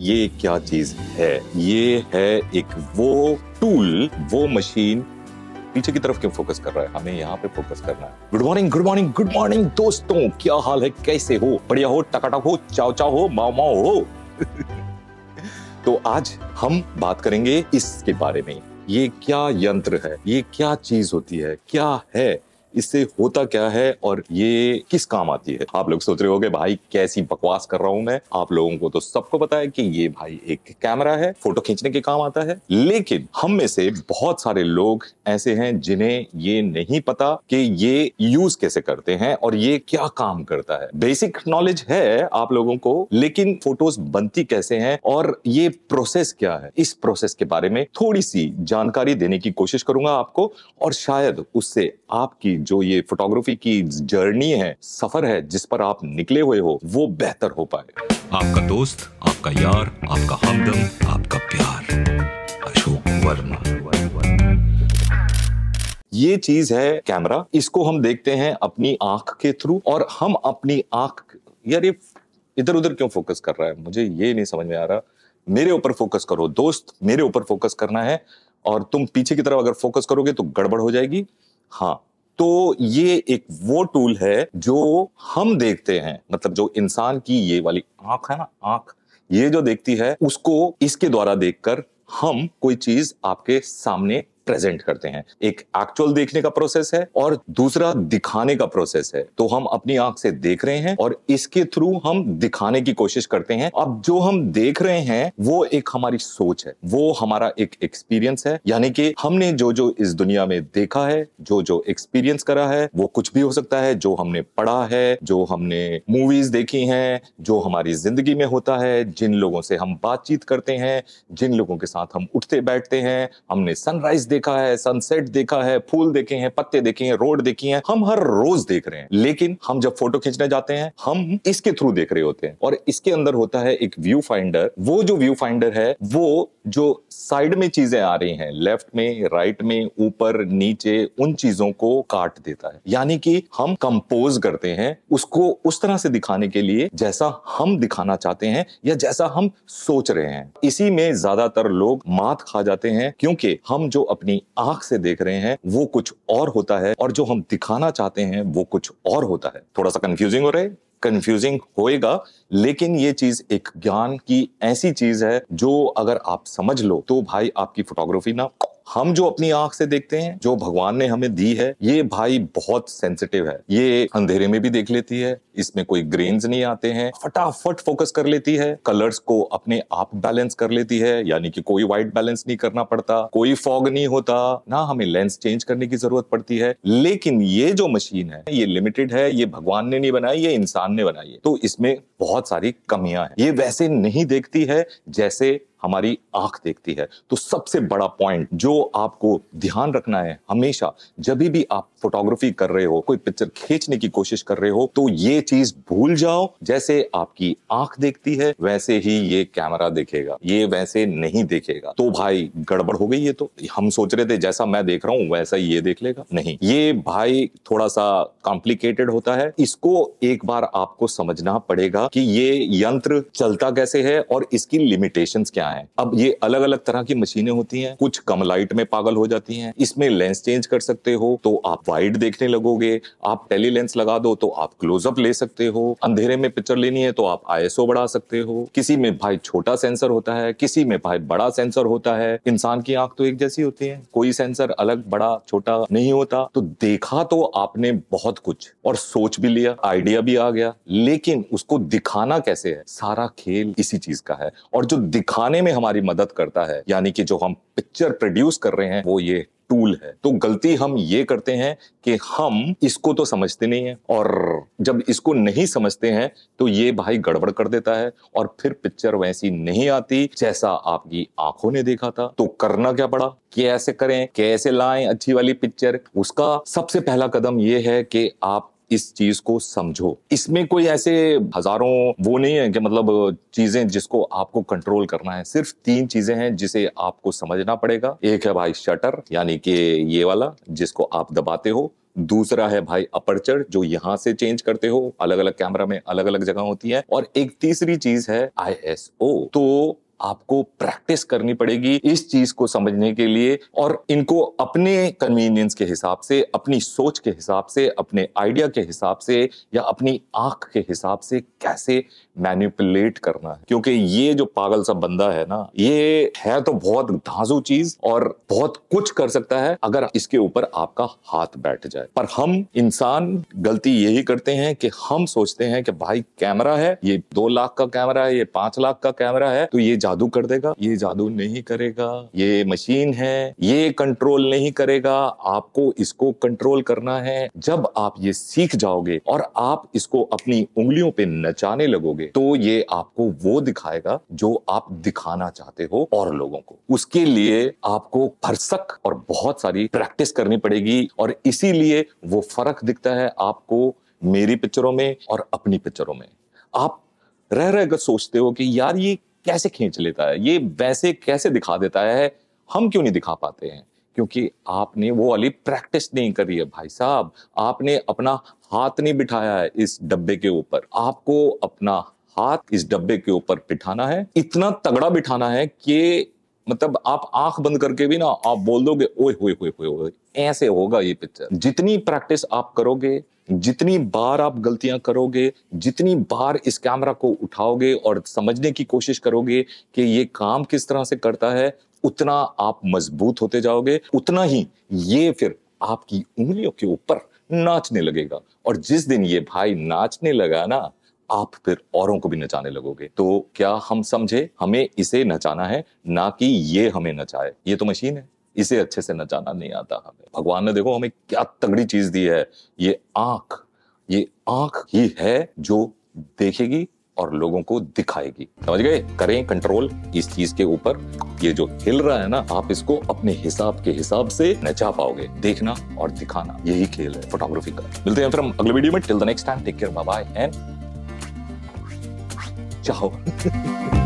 ये क्या चीज है ये है एक वो टूल वो मशीन पीछे की तरफ क्यों फोकस कर रहा है हमें यहाँ पे फोकस करना है good morning good morning good morning दोस्तों क्या हाल है कैसे हो बढ़िया हो टकाटक हो चाव चाव हो माओ माओ हो तो आज हम बात करेंगे इसके बारे में ये क्या यंत्र है ये क्या चीज होती है क्या है इससे होता क्या है और ये किस काम आती है आप लोग सोच रहे हो भाई कैसी बकवास कर रहा हूं मैं आप लोगों को तो सबको पता है कि ये भाई एक कैमरा है फोटो खींचने के काम आता है लेकिन हम में से बहुत सारे लोग ऐसे हैं जिन्हें ये नहीं पता कि ये यूज कैसे करते हैं और ये क्या काम करता है बेसिक नॉलेज है आप लोगों को लेकिन फोटोज बनती कैसे हैं और ये प्रोसेस क्या है इस प्रोसेस के बारे में थोड़ी सी जानकारी देने की कोशिश करूंगा आपको और शायद उससे आपकी जो ये फोटोग्राफी की जर्नी है सफर है जिस पर आप निकले हुए हो वो बेहतर हो पाए आपका दोस्त आपका यार आपका हमदम आपका प्यार अशोक वर्मा ये चीज है कैमरा इसको हम देखते हैं अपनी आंख के थ्रू और हम अपनी आंख यार ये इधर उधर क्यों फोकस कर रहा है मुझे ये नहीं समझ में आ रहा मेरे ऊपर फोकस करो दोस्त मेरे ऊपर फोकस करना है और तुम पीछे की तरफ अगर फोकस करोगे तो गड़बड़ हो जाएगी हाँ तो ये एक वो टूल है जो हम देखते हैं मतलब जो इंसान की ये वाली आंख है ना आंख ये जो देखती है उसको इसके द्वारा देखकर हम कोई चीज आपके सामने प्रेजेंट करते हैं एक एक्चुअल देखने का प्रोसेस है और दूसरा दिखाने का प्रोसेस है तो हम अपनी आंख से देख रहे हैं और इसके थ्रू हम दिखाने की कोशिश करते हैं अब जो हम देख रहे हैं वो एक हमारी सोच है वो हमारा एक एक्सपीरियंस है यानी कि हमने जो जो इस दुनिया में देखा है जो जो एक्सपीरियंस करा है वो कुछ भी हो सकता है जो हमने पढ़ा है जो हमने मूवीज देखी हैं जो हमारी जिंदगी में होता है जिन लोगों से हम बातचीत करते हैं जिन लोगों के साथ हम उठते बैठते हैं हमने सनराइज देख देखा है सनसेट देखा है फूल देखे हैं पत्ते देखे हैं रोड देखी है हम हर रोज देख रहे हैं लेकिन हम जब फोटो खींचने जाते हैं हम इसके थ्रू देख रहे होते हैं और इसके अंदर होता है एक व्यू फाइंडर वो जो व्यू फाइंडर है वो जो साइड में चीजें आ रही हैं लेफ्ट में राइट में ऊपर नीचे उन चीजों को काट देता है यानी कि हम कंपोज करते हैं उसको उस तरह से दिखाने के लिए जैसा हम दिखाना चाहते हैं या जैसा हम सोच रहे हैं इसी में ज्यादातर लोग मात खा जाते हैं क्योंकि हम जो अपनी आंख से देख रहे हैं वो कुछ और होता है और जो हम दिखाना चाहते हैं वो कुछ और होता है थोड़ा सा कंफ्यूजिंग हो रहा है कंफ्यूजिंग होएगा लेकिन ये चीज एक ज्ञान की ऐसी चीज है जो अगर आप समझ लो तो भाई आपकी फोटोग्राफी ना हम जो अपनी आंख से देखते हैं जो भगवान ने हमें दी है ये भाई बहुत सेंसिटिव है ये अंधेरे में भी देख लेती है इसमें कोई ग्रेन्स नहीं आते हैं फटाफट फोकस कर लेती है कलर्स को अपने आप बैलेंस कर लेती है यानी कि कोई व्हाइट बैलेंस नहीं करना पड़ता कोई फॉग नहीं होता ना हमें लेंस चेंज करने की जरूरत पड़ती है लेकिन ये जो मशीन है ये लिमिटेड है ये भगवान ने नहीं बनाई ये इंसान ने बनाई है तो इसमें बहुत सारी कमियां हैं ये वैसे नहीं देखती है जैसे हमारी आंख देखती है तो सबसे बड़ा पॉइंट जो आपको ध्यान रखना है हमेशा जब भी आप फोटोग्राफी कर रहे हो कोई पिक्चर खींचने की कोशिश कर रहे हो तो ये चीज भूल जाओ जैसे आपकी आंख देखती है वैसे ही ये कैमरा देखेगा ये वैसे नहीं देखेगा तो भाई गड़बड़ हो गई ये तो हम सोच रहे थे जैसा मैं देख रहा हूँ वैसा ये देख लेगा नहीं ये भाई थोड़ा सा कॉम्प्लिकेटेड होता है इसको एक बार आपको समझना पड़ेगा कि ये यंत्र चलता कैसे है और इसकी लिमिटेशन क्या क्या है अब ये अलग अलग तरह की मशीनें होती हैं कुछ कम लाइट में पागल हो जाती हैं इसमें लेंस चेंज कर सकते हो तो आप वाइड देखने लगोगे आप टेली लेंस लगा दो तो आप क्लोजअप ले सकते हो अंधेरे में पिक्चर लेनी है तो आप आईएसओ बढ़ा सकते हो किसी में भाई छोटा सेंसर होता है किसी में भाई बड़ा सेंसर होता है इंसान की आंख तो एक जैसी होती है कोई सेंसर अलग बड़ा छोटा नहीं होता तो देखा तो आपने बहुत कुछ और सोच भी लिया आइडिया भी आ गया लेकिन उसको दिखाना कैसे है सारा खेल इसी चीज का है और जो दिखाने बनाने में हमारी मदद करता है यानी कि जो हम पिक्चर प्रोड्यूस कर रहे हैं वो ये टूल है तो गलती हम ये करते हैं कि हम इसको तो समझते नहीं है और जब इसको नहीं समझते हैं तो ये भाई गड़बड़ कर देता है और फिर पिक्चर वैसी नहीं आती जैसा आपकी आंखों ने देखा था तो करना क्या पड़ा कैसे करें कैसे लाएं अच्छी वाली पिक्चर उसका सबसे पहला कदम यह है कि आप इस चीज को समझो इसमें कोई ऐसे हजारों वो नहीं है कि मतलब चीजें जिसको आपको कंट्रोल करना है सिर्फ तीन चीजें हैं जिसे आपको समझना पड़ेगा एक है भाई शटर यानी कि ये वाला जिसको आप दबाते हो दूसरा है भाई अपर्चर जो यहां से चेंज करते हो अलग अलग कैमरा में अलग अलग जगह होती है और एक तीसरी चीज है आई तो आपको प्रैक्टिस करनी पड़ेगी इस चीज को समझने के लिए और इनको अपने कन्वीनियंस के हिसाब से अपनी सोच के हिसाब से अपने आइडिया के हिसाब से या अपनी आंख के हिसाब से कैसे मैनिपुलेट करना है क्योंकि ये जो पागल सा बंदा है ना ये है तो बहुत धांसू चीज और बहुत कुछ कर सकता है अगर इसके ऊपर आपका हाथ बैठ जाए पर हम इंसान गलती यही करते हैं कि हम सोचते हैं कि भाई कैमरा है ये दो लाख का कैमरा है ये पांच लाख का कैमरा है तो ये जादू कर देगा ये जादू नहीं करेगा ये मशीन है ये कंट्रोल नहीं करेगा आपको इसको कंट्रोल करना है जब आप ये सीख जाओगे और आप इसको अपनी उंगलियों पे नचाने लगोगे तो ये आपको वो दिखाएगा जो आप दिखाना चाहते हो और लोगों को उसके लिए आपको फरसक और बहुत सारी प्रैक्टिस करनी पड़ेगी और इसीलिए वो फर्क दिखता है आपको मेरी पिक्चरों में और अपनी पिक्चरों में आप रह रहे अगर सोचते हो कि यार ये कैसे खींच लेता है ये वैसे कैसे दिखा देता है हम क्यों नहीं दिखा पाते हैं क्योंकि आपने वो वाली प्रैक्टिस नहीं करी है भाई साहब आपने अपना हाथ नहीं बिठाया है इस डब्बे के ऊपर आपको अपना हाथ इस डब्बे के ऊपर बिठाना है इतना तगड़ा बिठाना है कि मतलब आप आंख बंद करके भी ना आप बोल दोगे ओए होए होए होए ऐसे होगा ये पिक्चर जितनी प्रैक्टिस आप करोगे जितनी बार आप गलतियां करोगे जितनी बार इस कैमरा को उठाओगे और समझने की कोशिश करोगे कि ये काम किस तरह से करता है उतना आप मजबूत होते जाओगे उतना ही ये फिर आपकी उंगलियों के ऊपर नाचने लगेगा और जिस दिन ये भाई नाचने लगा ना आप फिर औरों को भी नचाने लगोगे तो क्या हम समझे हमें इसे नचाना है ना कि ये हमें नचाए ये तो मशीन है इसे अच्छे से नचाना नहीं आता हमें भगवान ने देखो हमें क्या तगड़ी चीज दी है ये आंख ये आंख ही है जो देखेगी और लोगों को दिखाएगी समझ गए करें कंट्रोल इस चीज के ऊपर ये जो हिल रहा है ना आप इसको अपने हिसाब के हिसाब से नचा पाओगे देखना और दिखाना यही खेल है फोटोग्राफी का मिलते हैं फिर हम अगले वीडियो में till the next time take care bye bye and चाहो